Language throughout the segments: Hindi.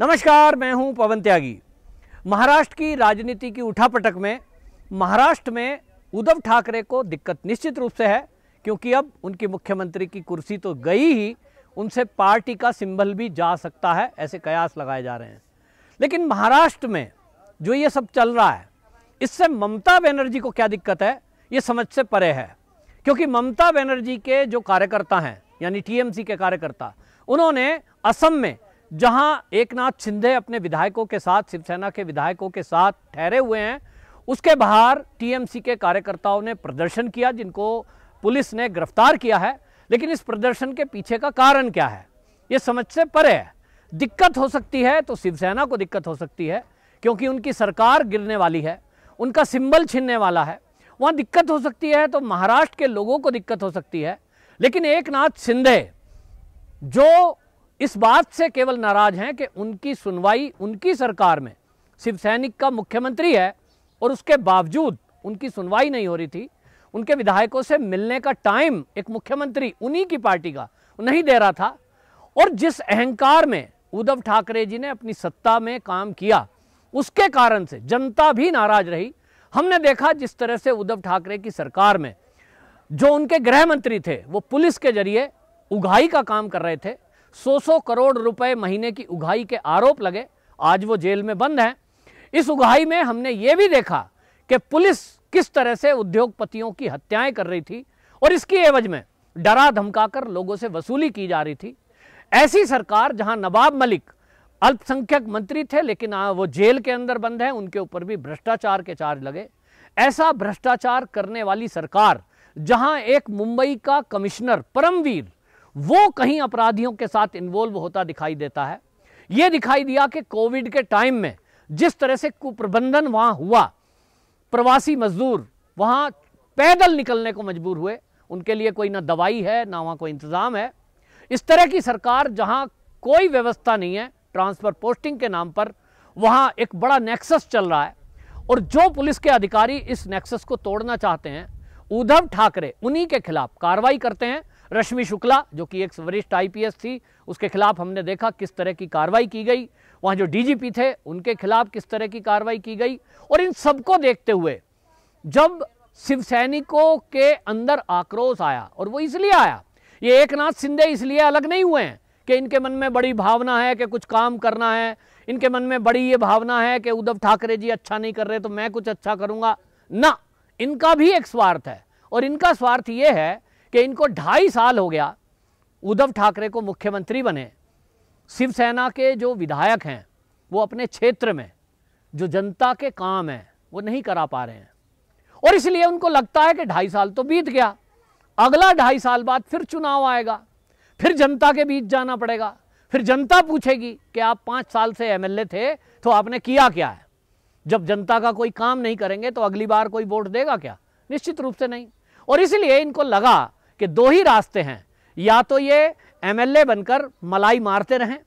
नमस्कार मैं हूं पवन त्यागी महाराष्ट्र की राजनीति की उठापटक में महाराष्ट्र में उद्धव ठाकरे को दिक्कत निश्चित रूप से है क्योंकि अब उनकी मुख्यमंत्री की कुर्सी तो गई ही उनसे पार्टी का सिंबल भी जा सकता है ऐसे कयास लगाए जा रहे हैं लेकिन महाराष्ट्र में जो ये सब चल रहा है इससे ममता बनर्जी को क्या दिक्कत है ये समझ से परे है क्योंकि ममता बनर्जी के जो कार्यकर्ता हैं यानी टीएमसी के कार्यकर्ता उन्होंने असम में जहां एकनाथ शिंदे अपने विधायकों के साथ शिवसेना के विधायकों के साथ ठहरे हुए हैं उसके बाहर टीएमसी के कार्यकर्ताओं ने प्रदर्शन किया जिनको पुलिस ने गिरफ्तार किया है लेकिन इस प्रदर्शन के पीछे का कारण क्या है ये समझ से परे है दिक्कत हो सकती है तो शिवसेना को दिक्कत हो सकती है क्योंकि उनकी सरकार गिरने वाली है उनका सिंबल छिनने वाला है वहाँ दिक्कत हो सकती है तो महाराष्ट्र के लोगों को दिक्कत हो सकती है लेकिन एक नाथ शिंदे जो इस बात से केवल नाराज हैं कि उनकी सुनवाई उनकी सरकार में शिवसैनिक का मुख्यमंत्री है और उसके बावजूद उनकी सुनवाई नहीं हो रही थी उनके विधायकों से मिलने का टाइम एक मुख्यमंत्री उन्हीं की पार्टी का नहीं दे रहा था और जिस अहंकार में उद्धव ठाकरे जी ने अपनी सत्ता में काम किया उसके कारण से जनता भी नाराज रही हमने देखा जिस तरह से उद्धव ठाकरे की सरकार में जो उनके गृह मंत्री थे वो पुलिस के जरिए उगाही का काम कर रहे थे सौ सौ करोड़ रुपए महीने की उगाही के आरोप लगे आज वो जेल में बंद हैं इस उगाही में हमने ये भी देखा कि पुलिस किस तरह से उद्योगपतियों की हत्याएं कर रही थी और इसकी एवज में डरा धमकाकर लोगों से वसूली की जा रही थी ऐसी सरकार जहां नवाब मलिक अल्पसंख्यक मंत्री थे लेकिन वो जेल के अंदर बंद हैं उनके ऊपर भी भ्रष्टाचार के चार्ज लगे ऐसा भ्रष्टाचार करने वाली सरकार जहां एक मुंबई का कमिश्नर परमवीर वो कहीं अपराधियों के साथ इन्वॉल्व होता दिखाई देता है ये दिखाई दिया कि कोविड के टाइम में जिस तरह से कुप्रबंधन वहां हुआ प्रवासी मजदूर वहां पैदल निकलने को मजबूर हुए उनके लिए कोई ना दवाई है ना वहां कोई इंतज़ाम है इस तरह की सरकार जहां कोई व्यवस्था नहीं है ट्रांसफ़र पोस्टिंग के नाम पर वहां एक बड़ा नेक्सस चल रहा है और जो पुलिस के अधिकारी इस नेक्सस को तोड़ना चाहते हैं उद्धव ठाकरे उन्हीं के खिलाफ कार्रवाई करते हैं रश्मि शुक्ला जो कि एक वरिष्ठ आईपीएस थी उसके खिलाफ हमने देखा किस तरह की कार्रवाई की गई वहां जो डीजीपी थे उनके खिलाफ किस तरह की कार्रवाई की गई और इन सबको देखते हुए जब शिव सैनिकों के अंदर आक्रोश आया और वो इसलिए आया ये एक नाथ सिंधे इसलिए अलग नहीं हुए हैं कि इनके मन में बड़ी भावना है कि कुछ काम करना है इनके मन में बड़ी ये भावना है कि उद्धव ठाकरे जी अच्छा नहीं कर रहे तो मैं कुछ अच्छा करूंगा ना इनका भी एक स्वार्थ है और इनका स्वार्थ ये है कि इनको ढाई साल हो गया उद्धव ठाकरे को मुख्यमंत्री बने शिवसेना के जो विधायक हैं वो अपने क्षेत्र में जो जनता के काम हैं वो नहीं करा पा रहे हैं और इसलिए उनको लगता है कि ढाई साल तो बीत गया अगला ढाई साल बाद फिर चुनाव आएगा फिर जनता के बीच जाना पड़ेगा फिर जनता पूछेगी कि आप पाँच साल से एमएलए थे तो आपने किया क्या है जब जनता का कोई काम नहीं करेंगे तो अगली बार कोई वोट देगा क्या निश्चित रूप से नहीं और इसलिए इनको लगा कि दो ही रास्ते हैं या तो ये एमएलए बनकर मलाई मारते रहें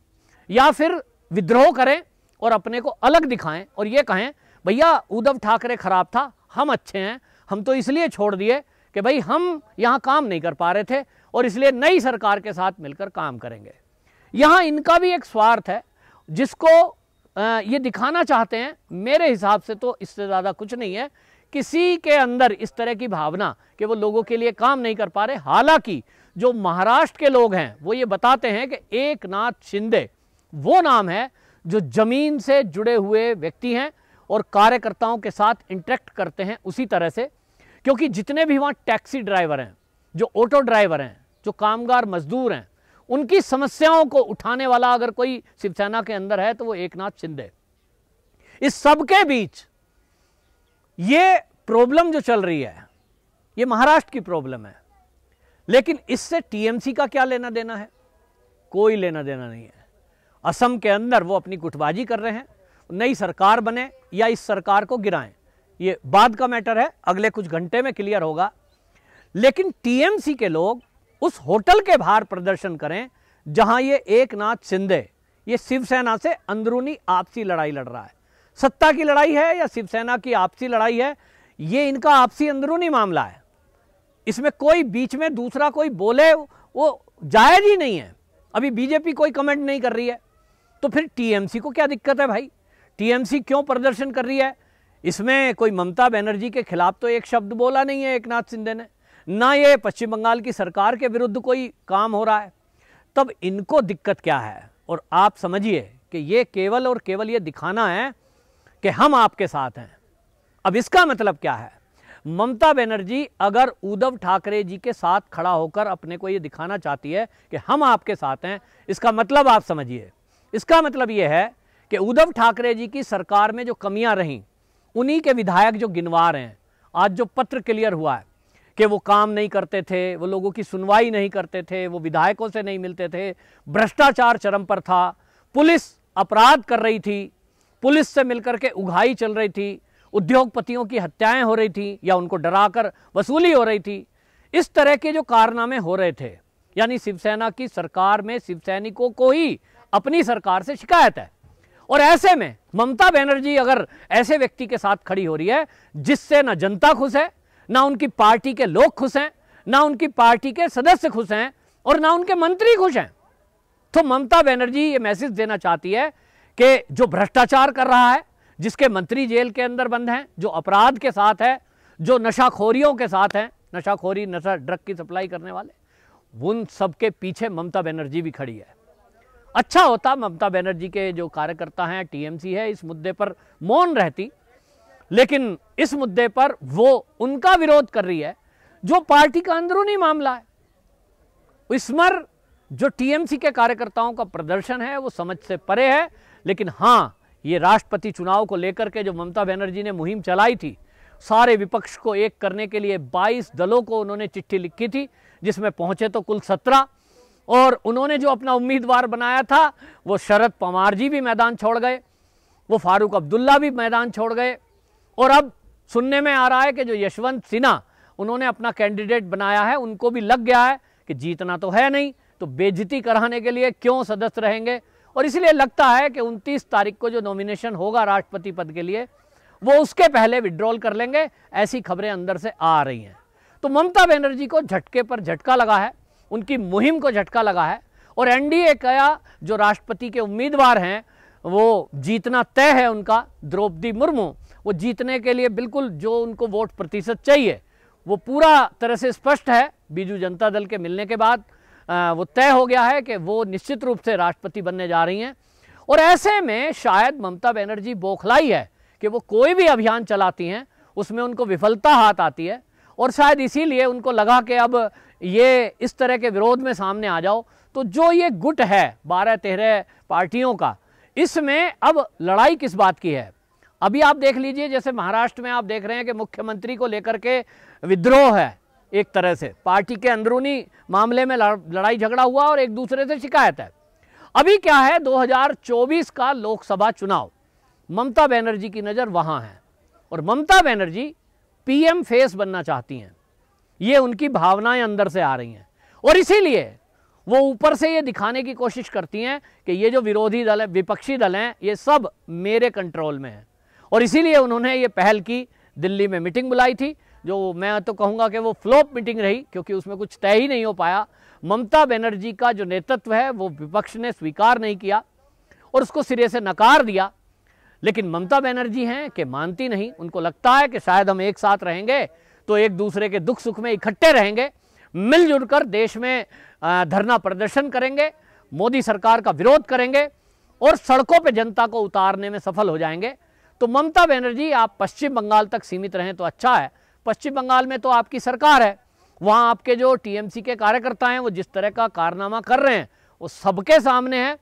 या फिर विद्रोह करें और अपने को अलग दिखाएं और ये कहें भैया उद्धव ठाकरे खराब था हम अच्छे हैं हम तो इसलिए छोड़ दिए कि भाई हम यहाँ काम नहीं कर पा रहे थे और इसलिए नई सरकार के साथ मिलकर काम करेंगे यहाँ इनका भी एक स्वार्थ है जिसको ये दिखाना चाहते हैं मेरे हिसाब से तो इससे ज़्यादा कुछ नहीं है किसी के अंदर इस तरह की भावना कि वो लोगों के लिए काम नहीं कर पा रहे हालांकि जो महाराष्ट्र के लोग हैं वो ये बताते हैं कि एक नाथ शिंदे वो नाम है जो जमीन से जुड़े हुए व्यक्ति हैं और कार्यकर्ताओं के साथ इंटरेक्ट करते हैं उसी तरह से क्योंकि जितने भी वहाँ टैक्सी ड्राइवर हैं जो ऑटो ड्राइवर हैं जो कामगार मजदूर हैं उनकी समस्याओं को उठाने वाला अगर कोई शिवसेना के अंदर है तो वो एक नाथ शिंदे इस सबके बीच ये प्रॉब्लम जो चल रही है ये महाराष्ट्र की प्रॉब्लम है लेकिन इससे टीएमसी का क्या लेना देना है कोई लेना देना नहीं है असम के अंदर वो अपनी गुटबाजी कर रहे हैं नई सरकार बने या इस सरकार को गिराएं ये बाद का मैटर है अगले कुछ घंटे में क्लियर होगा लेकिन टीएमसी के लोग उस होटल के बाहर प्रदर्शन करें जहां ये एक नाथ शिंदे ये शिवसेना से अंदरूनी आपसी लड़ाई लड़ रहा है सत्ता की लड़ाई है या शिवसेना की आपसी लड़ाई है ये इनका आपसी अंदरूनी मामला है इसमें कोई बीच में दूसरा कोई बोले वो जायज ही नहीं है अभी बीजेपी कोई कमेंट नहीं कर रही है तो फिर टीएमसी को क्या दिक्कत है भाई टीएमसी क्यों प्रदर्शन कर रही है इसमें कोई ममता बनर्जी के खिलाफ तो एक शब्द बोला नहीं है एक नाथ सिंधे ने ना ये पश्चिम बंगाल की सरकार के विरुद्ध कोई काम हो रहा है तब इनको दिक्कत क्या है और आप समझिए कि ये केवल और केवल ये दिखाना है कि हम आपके साथ हैं अब इसका मतलब क्या है ममता बनर्जी अगर उद्धव ठाकरे जी के साथ खड़ा होकर अपने को ये दिखाना चाहती है कि हम आपके साथ हैं इसका मतलब आप समझिए इसका मतलब ये है कि उद्धव ठाकरे जी की सरकार में जो कमियां रहीं उन्हीं के विधायक जो गिनवा रहे हैं आज जो पत्र क्लियर हुआ है कि वो काम नहीं करते थे वो लोगों की सुनवाई नहीं करते थे वो विधायकों से नहीं मिलते थे भ्रष्टाचार चरम पर था पुलिस अपराध कर रही थी पुलिस से मिलकर के उघाई चल रही थी उद्योगपतियों की हत्याएं हो रही थी या उनको डराकर वसूली हो रही थी इस तरह के जो कारनामे हो रहे थे यानी शिवसेना की सरकार में शिवसैनिकों को ही अपनी सरकार से शिकायत है और ऐसे में ममता बनर्जी अगर ऐसे व्यक्ति के साथ खड़ी हो रही है जिससे ना जनता खुश है ना उनकी पार्टी के लोग खुश हैं ना उनकी पार्टी के सदस्य खुश हैं और ना उनके मंत्री खुश हैं तो ममता बनर्जी ये मैसेज देना चाहती है कि जो भ्रष्टाचार कर रहा है जिसके मंत्री जेल के अंदर बंद हैं जो अपराध के साथ है जो नशाखोरियों के साथ हैं नशाखोरी नशा ड्रग की सप्लाई करने वाले उन सब के पीछे ममता बनर्जी भी खड़ी है अच्छा होता ममता बनर्जी के जो कार्यकर्ता हैं टीएमसी है इस मुद्दे पर मौन रहती लेकिन इस मुद्दे पर वो उनका विरोध कर रही है जो पार्टी का अंदरूनी मामला है इसमर जो टीएमसी के कार्यकर्ताओं का प्रदर्शन है वो समझ से परे है लेकिन हाँ ये राष्ट्रपति चुनाव को लेकर के जो ममता बनर्जी ने मुहिम चलाई थी सारे विपक्ष को एक करने के लिए 22 दलों को उन्होंने चिट्ठी लिखी थी जिसमें पहुंचे तो कुल 17 और उन्होंने जो अपना उम्मीदवार बनाया था वो शरद पवार जी भी मैदान छोड़ गए वो फारूक अब्दुल्ला भी मैदान छोड़ गए और अब सुनने में आ रहा है कि जो यशवंत सिन्हा उन्होंने अपना कैंडिडेट बनाया है उनको भी लग गया है कि जीतना तो है नहीं तो बेजती कराने के लिए क्यों सदस्य रहेंगे और इसलिए लगता है कि 29 तारीख को जो नॉमिनेशन होगा राष्ट्रपति पद के लिए वो उसके पहले विड्रॉल कर लेंगे ऐसी खबरें अंदर से आ रही हैं तो ममता बनर्जी को झटके पर झटका लगा है उनकी मुहिम को झटका लगा है और एनडीए का जो राष्ट्रपति के उम्मीदवार हैं वो जीतना तय है उनका द्रौपदी मुर्मू वो जीतने के लिए बिल्कुल जो उनको वोट प्रतिशत चाहिए वो पूरा तरह से स्पष्ट है बीजू जनता दल के मिलने के बाद वो तय हो गया है कि वो निश्चित रूप से राष्ट्रपति बनने जा रही हैं और ऐसे में शायद ममता बनर्जी बौखलाई है कि वो कोई भी अभियान चलाती हैं उसमें उनको विफलता हाथ आती है और शायद इसीलिए उनको लगा कि अब ये इस तरह के विरोध में सामने आ जाओ तो जो ये गुट है बारह तेरह पार्टियों का इसमें अब लड़ाई किस बात की है अभी आप देख लीजिए जैसे महाराष्ट्र में आप देख रहे हैं कि मुख्यमंत्री को लेकर के विद्रोह है एक तरह से पार्टी के अंदरूनी मामले में लड़ाई झगड़ा हुआ और एक दूसरे से शिकायत है अभी क्या है 2024 का लोकसभा चुनाव ममता बनर्जी की नज़र वहाँ है और ममता बनर्जी पीएम फेस बनना चाहती हैं ये उनकी भावनाएं अंदर से आ रही हैं और इसीलिए वो ऊपर से ये दिखाने की कोशिश करती हैं कि ये जो विरोधी दल है विपक्षी दल हैं ये सब मेरे कंट्रोल में हैं और इसीलिए उन्होंने ये पहल की दिल्ली में मीटिंग बुलाई थी जो मैं तो कहूँगा कि वो फ्लोप मीटिंग रही क्योंकि उसमें कुछ तय ही नहीं हो पाया ममता बनर्जी का जो नेतृत्व है वो विपक्ष ने स्वीकार नहीं किया और उसको सिरे से नकार दिया लेकिन ममता बनर्जी हैं कि मानती नहीं उनको लगता है कि शायद हम एक साथ रहेंगे तो एक दूसरे के दुख सुख में इकट्ठे रहेंगे मिलजुल कर देश में धरना प्रदर्शन करेंगे मोदी सरकार का विरोध करेंगे और सड़कों पर जनता को उतारने में सफल हो जाएंगे तो ममता बनर्जी आप पश्चिम बंगाल तक सीमित रहें तो अच्छा है पश्चिम बंगाल में तो आपकी सरकार है वहाँ आपके जो टीएमसी के कार्यकर्ता हैं वो जिस तरह का कारनामा कर रहे हैं वो सबके सामने है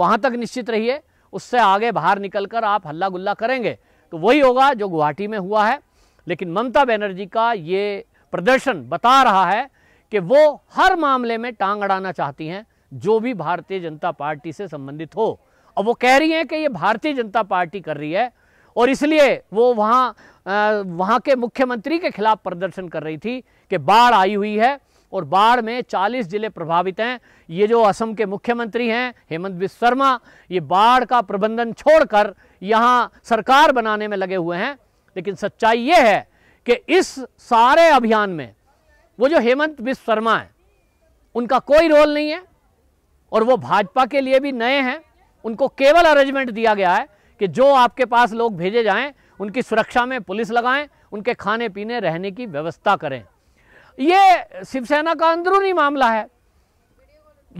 वहाँ तक निश्चित रहिए उससे आगे बाहर निकल कर आप हल्ला गुल्ला करेंगे तो वही होगा जो गुवाहाटी में हुआ है लेकिन ममता बनर्जी का ये प्रदर्शन बता रहा है कि वो हर मामले में टांग अड़ाना चाहती हैं जो भी भारतीय जनता पार्टी से संबंधित हो और वो कह रही हैं कि ये भारतीय जनता पार्टी कर रही है और इसलिए वो वहाँ वहाँ के मुख्यमंत्री के खिलाफ प्रदर्शन कर रही थी कि बाढ़ आई हुई है और बाढ़ में 40 जिले प्रभावित हैं ये जो असम के मुख्यमंत्री हैं हेमंत विश्व शर्मा ये बाढ़ का प्रबंधन छोड़कर यहाँ सरकार बनाने में लगे हुए हैं लेकिन सच्चाई ये है कि इस सारे अभियान में वो जो हेमंत विश्व शर्मा है उनका कोई रोल नहीं है और वो भाजपा के लिए भी नए हैं उनको केवल अरेंजमेंट दिया गया है कि जो आपके पास लोग भेजे जाएं उनकी सुरक्षा में पुलिस लगाएं उनके खाने पीने रहने की व्यवस्था करें ये शिवसेना का अंदरूनी मामला है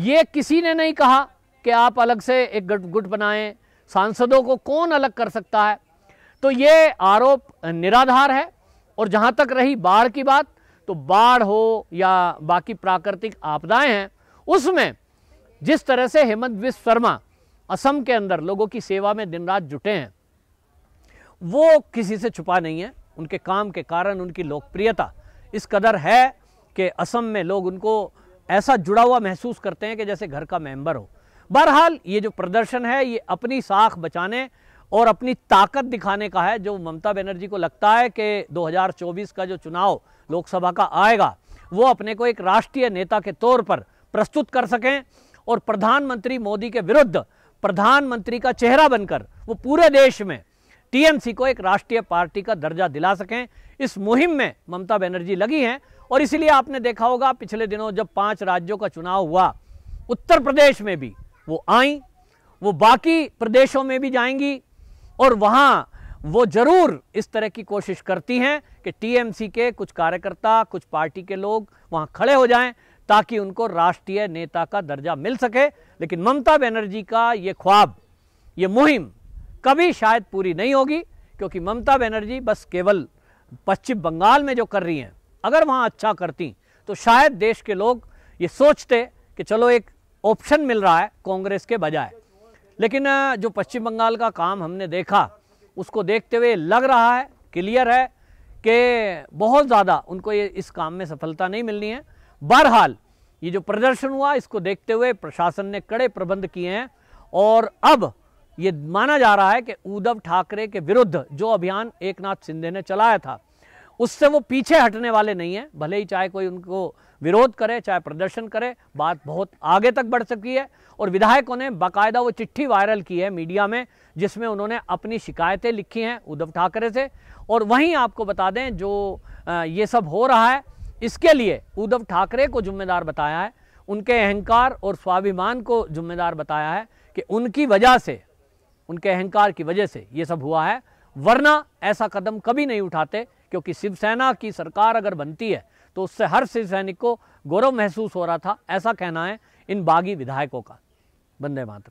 ये किसी ने नहीं कहा कि आप अलग से एक गुट बनाएं सांसदों को कौन अलग कर सकता है तो ये आरोप निराधार है और जहाँ तक रही बाढ़ की बात तो बाढ़ हो या बाकी प्राकृतिक आपदाएं हैं उसमें जिस तरह से हेमंत विश्व शर्मा असम के अंदर लोगों की सेवा में दिन रात जुटे हैं वो किसी से छुपा नहीं है उनके काम के कारण उनकी लोकप्रियता इस कदर है कि असम में लोग उनको ऐसा जुड़ा हुआ महसूस करते हैं कि जैसे घर का मेंबर हो बहरहाल ये जो प्रदर्शन है ये अपनी साख बचाने और अपनी ताकत दिखाने का है जो ममता बनर्जी को लगता है कि 2024 का जो चुनाव लोकसभा का आएगा वो अपने को एक राष्ट्रीय नेता के तौर पर प्रस्तुत कर सकें और प्रधानमंत्री मोदी के विरुद्ध प्रधानमंत्री का चेहरा बनकर वो पूरे देश में टीएमसी को एक राष्ट्रीय पार्टी का दर्जा दिला सकें इस मुहिम में ममता बनर्जी लगी हैं और इसीलिए आपने देखा होगा पिछले दिनों जब पांच राज्यों का चुनाव हुआ उत्तर प्रदेश में भी वो आई वो बाकी प्रदेशों में भी जाएंगी और वहाँ वो जरूर इस तरह की कोशिश करती हैं कि टीएमसी के कुछ कार्यकर्ता कुछ पार्टी के लोग वहाँ खड़े हो जाएं ताकि उनको राष्ट्रीय नेता का दर्जा मिल सके लेकिन ममता बनर्जी का ये ख्वाब ये मुहिम कभी शायद पूरी नहीं होगी क्योंकि ममता बनर्जी बस केवल पश्चिम बंगाल में जो कर रही हैं अगर वहाँ अच्छा करती तो शायद देश के लोग ये सोचते कि चलो एक ऑप्शन मिल रहा है कांग्रेस के बजाय लेकिन जो पश्चिम बंगाल का काम हमने देखा उसको देखते हुए लग रहा है क्लियर है कि बहुत ज़्यादा उनको ये इस काम में सफलता नहीं मिलनी है बहरहाल ये जो प्रदर्शन हुआ इसको देखते हुए प्रशासन ने कड़े प्रबंध किए हैं और अब ये माना जा रहा है कि उद्धव ठाकरे के विरुद्ध जो अभियान एकनाथ शिंदे ने चलाया था उससे वो पीछे हटने वाले नहीं हैं भले ही चाहे कोई उनको विरोध करे चाहे प्रदर्शन करे बात बहुत आगे तक बढ़ सकी है और विधायकों ने बाकायदा वो चिट्ठी वायरल की है मीडिया में जिसमें उन्होंने अपनी शिकायतें लिखी हैं उद्धव ठाकरे से और वहीं आपको बता दें जो ये सब हो रहा है इसके लिए उद्धव ठाकरे को जिम्मेदार बताया है उनके अहंकार और स्वाभिमान को जिम्मेदार बताया है कि उनकी वजह से उनके अहंकार की वजह से ये सब हुआ है वरना ऐसा कदम कभी नहीं उठाते क्योंकि शिवसेना की सरकार अगर बनती है तो उससे हर शिव सैनिक को गौरव महसूस हो रहा था ऐसा कहना है इन बागी विधायकों का वंदे मातरम